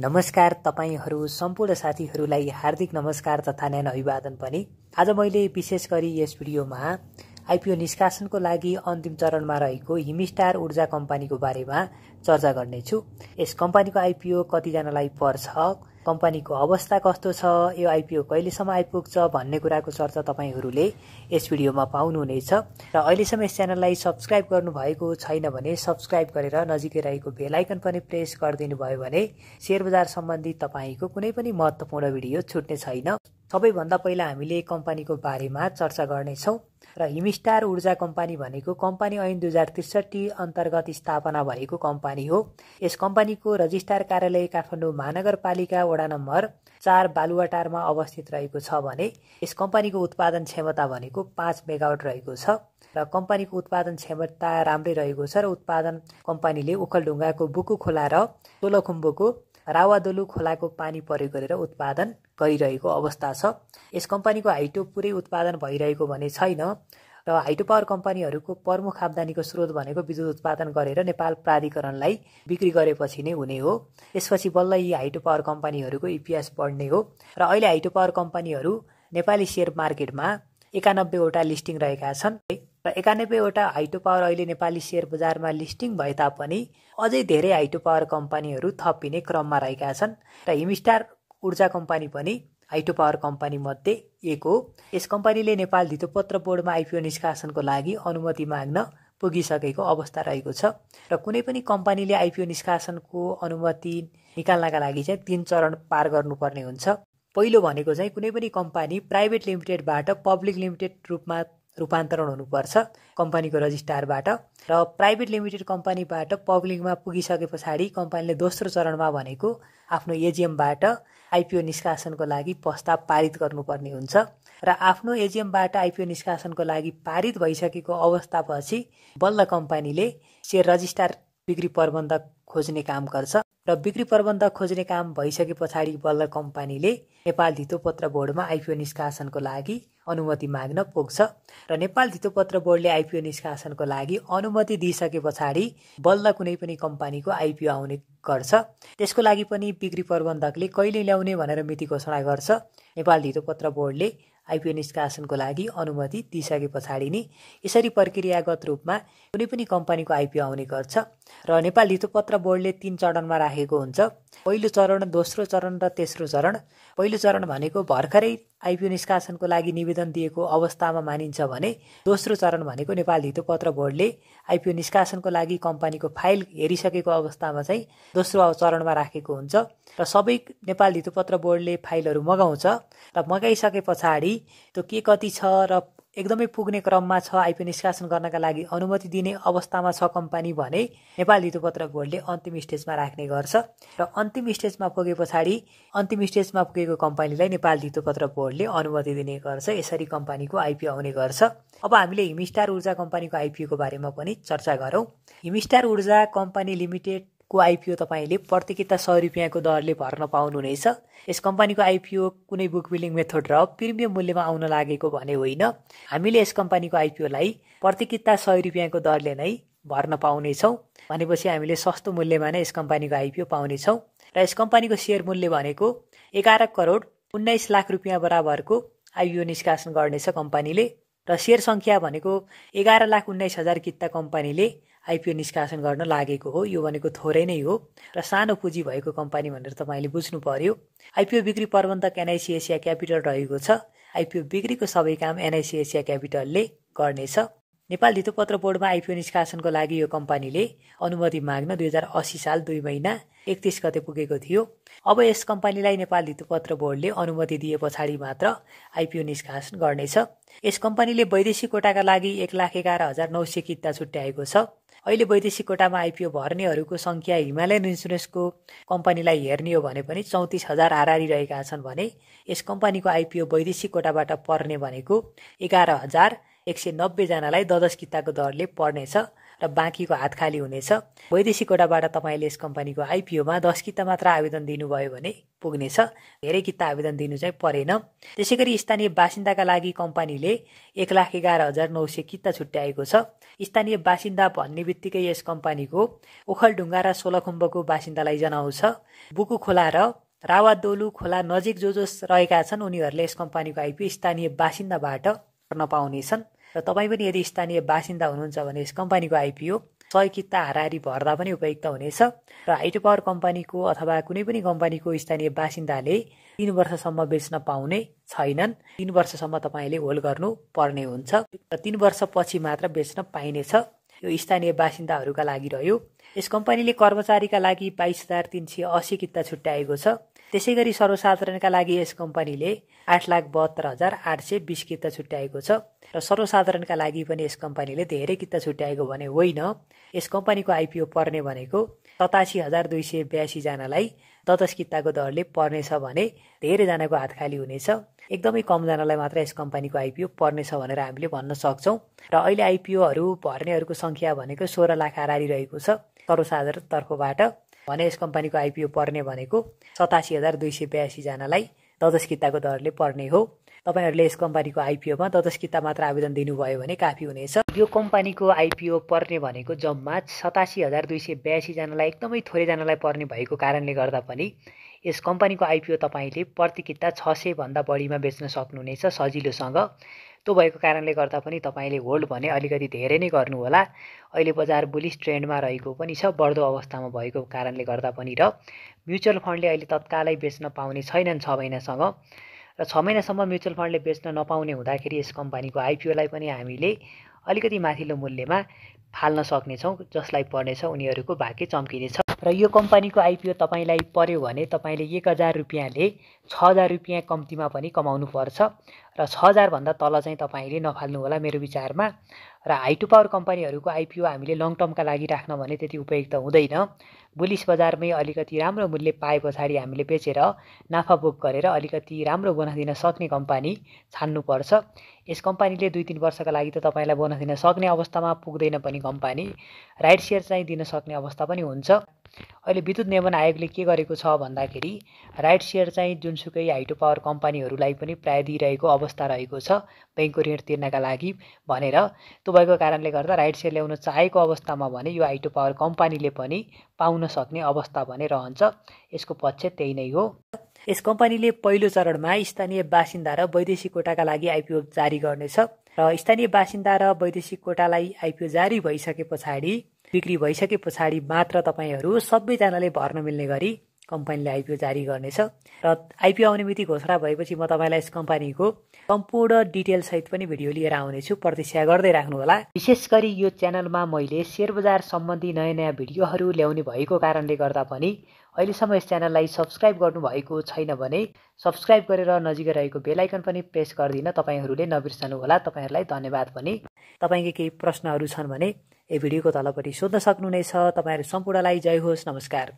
नमस्कार तपाईँहरू सम्पूर्ण साथीहरूलाई हार्दिक नमस्कार तथा न्यान अभिवादन पनि आज मैले विशेष गरी यस भिडियोमा आइपिओ निष्कासनको लागि अन्तिम चरणमा रहेको हिमस्टार ऊर्जा कम्पनीको बारेमा चर्चा गर्नेछु यस कम्पनीको आइपिओ कतिजनालाई पर्छ कम्पनीको अवस्था कस्तो छ यो आइपिओ कहिलेसम्म आइपुग्छ भन्ने कुराको चर्चा तपाईँहरूले यस भिडियोमा पाउनुहुनेछ र अहिलेसम्म यस च्यानललाई सब्सक्राइब गर्नुभएको छैन भने सब्सक्राइब गरेर नजिकै रहेको बेलायकन पनि प्रेस गरिदिनु भयो भने सेयर बजार सम्बन्धी तपाईँको कुनै पनि महत्वपूर्ण भिडियो छुट्ने छैन सबैभन्दा पहिला हामीले कम्पनीको बारेमा चर्चा गर्नेछौँ र हिमस्टार ऊर्जा कम्पनी भनेको कम्पनी ऐन दुई हजार त्रिसठी अन्तर्गत स्थापना भएको कम्पनी हो यस कम्पनीको रजिस्ट्रार कार्यालय काठमाडौँ महानगरपालिका वडा नम्बर चार बालुवाटारमा अवस्थित रहेको छ भने यस कम्पनीको उत्पादन क्षमता भनेको पाँच मेगावट रहेको छ र कम्पनीको उत्पादन क्षमता राम्रै रहेको छ र उत्पादन कम्पनीले उखलढुङ्गाको बुकु खोला र सोलखुम्बुको रावादोलु खोलाको पानी प्रयोग गरेर उत्पादन गरिरहेको अवस्था छ यस कम्पनीको हाइटो पुरै उत्पादन भइरहेको भने छैन र हाइटो पावर कम्पनीहरूको प्रमुख आम्दानीको स्रोत भनेको विद्युत उत्पादन गरेर नेपाल प्राधिकरणलाई बिक्री गरेपछि नै हुने हो यसपछि बल्ल यी हाइटो पावर कम्पनीहरूको इपिएस बढ्ने हो र अहिले हाइटो पावर कम्पनीहरू नेपाली सेयर मार्केटमा एकानब्बेवटा लिस्टिङ रहेका छन् र एकानब्बेवटा हाइटो पावर अहिले नेपाली सेयर बजारमा लिस्टिङ भए तापनि अझै धेरै हाइटो पावर कम्पनीहरू थपिने क्रममा रहेका छन् र हिमस्टार ऊर्जा कम्पनी पनि हाइटो पावर कम्पनी मध्ये एक हो यस कम्पनीले नेपाल धितोपत्र बोर्डमा आइपिओ निष्कासनको लागि अनुमति माग्न पुगिसकेको अवस्था रहेको छ र कुनै पनि कम्पनीले आइपिओ निष्कासनको अनुमति निकाल्नका लागि चाहिँ तिन चरण पार गर्नुपर्ने हुन्छ पहिलो भनेको चाहिँ कुनै पनि कम्पनी प्राइभेट लिमिटेडबाट पब्लिक लिमिटेड रूपमा रूपान्तरण हुनुपर्छ कम्पनीको रजिस्ट्रारबाट र प्राइभेट लिमिटेड कम्पनीबाट पब्लिकमा पुगिसके पछाडि कम्पनीले दोस्रो चरणमा भनेको आफ्नो एजिएमबाट आइपिओ निष्कासनको लागि प्रस्ताव पारित गर्नुपर्ने हुन्छ र आफ्नो एजिएमबाट आइपिओ निष्कासनको लागि पारित भइसकेको अवस्थापछि बल्ल कम्पनीले सेयर रजिस्ट्रार बिक्री प्रबन्धक खोज्ने काम गर्छ र बिक्री प्रबन्धक खोज्ने काम भइसके पछाडि बल्ल कम्पनीले नेपाल धितोपत्र बोर्डमा आइपिओ निष्कासनको लागि अनुमति माग्न पुग्छ र नेपाल धितोपत्र बोर्डले आइपिओ निष्कासनको लागि अनुमति दिइसके पछाडि बल्ल कुनै पनि कम्पनीको आइपिओ आउने गर्छ त्यसको लागि पनि बिक्री प्रबन्धकले कहिले ल्याउने भनेर मिति घोषणा गर्छ नेपाल धितोपत्र बोर्डले आइपिओ निष्कासनको लागि अनुमति दिइसके पछाडि नै यसरी प्रक्रियागत रूपमा कुनै पनि कम्पनीको आइपिओ आउने गर्छ र नेपाल हितोपत्र बोर्डले तिन चरणमा राखेको हुन्छ पहिलो चरण दोस्रो चरण र तेस्रो चरण पहिलो चरण भनेको भर्खरै आइपिओ निष्कासनको लागि निवेदन दिएको अवस्थामा मानिन्छ भने दोस्रो चरण भनेको नेपाल धितोपत्र बोर्डले आइपिओ निष्कासनको लागि कम्पनीको फाइल हेरिसकेको अवस्थामा चाहिँ दोस्रो चरणमा राखेको हुन्छ र सबै नेपाल धितोपत्र बोर्डले फाइलहरू मगाउँछ र मगाइसके पछाडि त्यो के कति छ र एकदमै पुग्ने क्रममा छ आइपिओ निष्कासन गर्नका लागि अनुमति दिने अवस्थामा छ कम्पनी भने नेपाल ऋतुपत्र बोर्डले अन्तिम स्टेजमा राख्ने गर्छ र अन्तिम स्टेजमा पुगे पछाडि अन्तिम स्टेजमा पुगेको कम्पनीलाई नेपाल ऋतुपत्र बोर्डले अनुमति दिने गर्छ यसरी कम्पनीको आइपिओ आउने गर्छ अब हामीले हिमस्टार ऊर्जा कम्पनीको आइपिओको बारेमा पनि चर्चा गरौँ हिमस्टार ऊर्जा कम्पनी लिमिटेड को आइपिओ तपाईँले प्रतियोगिता सय रुपियाँको दरले भर्न पाउनुहुनेछ यस कम्पनीको आइपिओ कुनै बुक बिलिङ मेथड र प्रिमियम मूल्यमा आउन लागेको भने होइन हामीले यस कम्पनीको आइपिओलाई प्रतियोगिता सय रुपियाँको दरले नै भर्न पाउनेछौँ भनेपछि हामीले सस्तो मूल्यमा नै यस कम्पनीको आइपिओ पाउनेछौँ र यस कम्पनीको सेयर मूल्य भनेको एघार करोड उन्नाइस लाख रुपियाँ बराबरको आइपिओ निष्कासन गर्नेछ कम्पनीले र सेयर सङ्ख्या भनेको एघार लाख उन्नाइस हजार कित्ता कम्पनीले आइपिओ निष्कासन गर्न लागेको हो यो भनेको थोरै नै हो र सानो पुँजी भएको कम्पनी भनेर तपाईँले बुझ्नु पर्यो आइपिओ बिक्री प्रबन्धक एनआइसी एसिया क्यापिटल रहेको छ आइपिओ बिक्रीको सबै काम एनआइसी एसिया क्यापिटलले गर्नेछ नेपाल धितोपत्र बोर्डमा आइपिओ निष्कासनको लागि यो कम्पनीले अनुमति माग्न दुई हजार असी साल दुई महिना एकतिस गते पुगेको थियो अब यस कम्पनीलाई नेपाल धितुपत्र बोर्डले अनुमति दिए पछाडि मात्र आइपिओ निष्कासन गर्नेछ यस कम्पनीले वैदेशिक कोटाका लागि एक लाख एघार हजार नौ सय किता छुट्याएको छ अहिले वैदेशिक कोटामा आइपिओ भर्नेहरूको सङ्ख्या हिमालयन इन्सुरेन्सको कम्पनीलाई हेर्ने हो भने पनि चौतिस हजार हारारी रहेका छन् भने यस कम्पनीको आइपिओ वैदेशिक कोटाबाट पर्ने भनेको एघार हजार एक सय नब्बेजनालाई द दस किताको दरले पर्नेछ र बाँकीको हात खाली हुनेछ वैदेशिक कोटाबाट तपाईँले यस कम्पनीको आइपिओमा दस किता मात्र आवेदन दिनुभयो भने पुग्नेछ धेरै किता आवेदन दिनु चाहिँ परेन त्यसै गरी स्थानीय बासिन्दाका लागि कम्पनीले एक लाख एघार हजार नौ सय किता छुट्याएको छ स्थानीय बासिन्दा भन्ने बित्तिकै यस कम्पनीको ओखलढुङ्गा र सोलखुम्बको बासिन्दालाई जनाउँछ बुकु खोला र रावादोलु खोला नजिक जो जो रहेका छन् उनीहरूले यस कम्पनीको आइपिओ स्थानीय बासिन्दाबाट गर्न पाउनेछन् र तपाईँ पनि यदि स्थानीय बासिन्दा हुनुहुन्छ भने यस कम्पनीको आइपिओ सय किता हारारी भर्दा पनि उपयुक्त हुनेछ र हाइट पावर कम्पनीको अथवा कुनै पनि कम्पनीको स्थानीय बासिन्दाले तिन वर्षसम्म बेच्न पाउने छैनन् तिन वर्षसम्म तपाईँले होल्ड गर्नु पर्ने हुन्छ र तिन वर्षपछि मात्र बेच्न पाइनेछ यो स्थानीय बासिन्दाहरूका लागि रह्यो यस कम्पनीले कर्मचारीका लागि बाइस हजार तिन सय अस्सी किता छुट्याएको छ त्यसै गरी सर्वसाधारणका लागि यस कम्पनीले आठ लाख बहत्तर हजार आठ सय बिस किता छुट्याएको छ र सर्वसाधारणका लागि पनि यस कम्पनीले धेरै किता छुट्याएको भने होइन यस कम्पनीको आइपिओ पर्ने भनेको सतासी हजार दुई सय बयासीजनालाई दस किताको दरले पर्नेछ भने धेरैजनाको हात खाली हुनेछ एकदमै कमजनालाई मात्र यस कम्पनीको आइपिओ पर्नेछ भनेर हामीले भन्न सक्छौँ र अहिले आइपिओहरू भर्नेहरूको सङ्ख्या भनेको सोह्र लाख हारारी रहेको छ सर्वसाधारण तर्फबाट भने यस कम्पनीको आइपिओ पर्ने भनेको सतासी हजार दुई सय बयासीजनालाई ददस किताको दरले पर्ने हो तपाईँहरूले यस कम्पनीको आइपिओमा ददस किता मात्र आवेदन दिनुभयो भने काफी हुनेछ यो कम्पनीको आइपिओ पर्ने भनेको जम्मा सतासी हजार दुई सय बयासीजनालाई एकदमै थोरैजनालाई पर्ने भएको कारणले गर्दा पनि यस कम्पनीको आइपिओ तपाईँले प्रति किता छ सयभन्दा बढीमा बेच्न सक्नुहुनेछ सजिलोसँग त्यो भएको कारणले गर्दा पनि तपाईँले होल्ड भने अलिकति धेरै नै गर्नुहोला अहिले बजार बुलिस ट्रेन्डमा रहेको पनि छ बढ्दो अवस्थामा भएको कारणले गर्दा पनि र म्युचुअल फन्डले अहिले तत्कालै बेच्न पाउने छैनन् छ महिनासँग र छ महिनासम्म म्युचुअल फन्डले बेच्न नपाउने हुँदाखेरि यस कम्पनीको आइपिओलाई पनि हामीले अलिकति माथिल्लो मूल्यमा फाल्न सक्नेछौँ जसलाई पर्नेछ उनीहरूको भाग्य चम्किनेछ र यो कम्पनीको आइपिओ तपाईँलाई पर्यो भने तपाईँले एक हजार रुपियाँले छ हजार रुपियाँ कम्तीमा पनि कमाउनुपर्छ र छ हजारभन्दा तल चाहिँ तपाईँले नफाल्नु होला मेरो विचारमा र हाई टु पावर कम्पनीहरूको आइपिओ हामीले लङ टर्मका लागि राख्न भने त्यति उपयुक्त हुँदैन बुलिस बजारमै अलिकति राम्रो मूल्य पाए पछाडि हामीले बेचेर नाफा बुक गरेर अलिकति राम्रो बोनस दिन सक्ने कम्पनी छान्नुपर्छ यस कम्पनीले दुई तिन वर्षका लागि त तपाईँलाई बोनस दिन सक्ने अवस्थामा पुग्दैन पनि कम्पनी राइट सेयर चाहिँ दिन सक्ने अवस्था पनि हुन्छ अहिले विद्युत नियमन आयोगले के गरेको छ भन्दाखेरि राइट सेयर चाहिँ जुनसुकै हाइड्रो पावर कम्पनीहरूलाई पनि प्राय दिइरहेको अवस्था रहेको छ ब्याङ्कको ऋण तिर्नका लागि भनेर त्यो भएको कारणले गर्दा राइट सेयर ल्याउन चाहेको अवस्थामा भने यो हाइड्रो पावर कम्पनीले पनि पाउन सक्ने अवस्था भने रहन्छ यसको पक्ष त्यही नै हो यस कम्पनीले पहिलो चरणमा स्थानीय बासिन्दा र वैदेशिक कोटाका लागि आइपिओ जारी गर्नेछ र स्थानीय बासिन्दा र वैदेशिक कोटालाई आइपिओ जारी भइसके पछाडि बिक्री भइसके पछाडि मात्र तपाईँहरू सबैजनाले भर्न मिल्ने गरी कम्पनीले आइपिओ जारी गर्नेछ र आइपिओ आउने मिति घोषणा भएपछि म तपाईँलाई यस कम्पनीको सम्पूर्ण डिटेलसहित पनि भिडियो लिएर आउनेछु प्रतीक्षा गर्दै राख्नुहोला विशेष गरी यो च्यानलमा मैले सेयर बजार सम्बन्धी नयाँ नयाँ भिडियोहरू ल्याउने भएको कारणले गर्दा पनि अहिलेसम्म यस च्यानललाई सब्सक्राइब गर्नुभएको छैन भने सब्सक्राइब गरेर नजिकै रहेको बेलायकन पनि प्रेस गरिदिन तपाईँहरूले होला तपाईँहरूलाई धन्यवाद पनि तपाईँकै केही प्रश्नहरू छन् भने यो भिडियोको तलपट्टि सोध्न सक्नुहुनेछ तपाईँहरू सम्पूर्णलाई जय होस् नमस्कार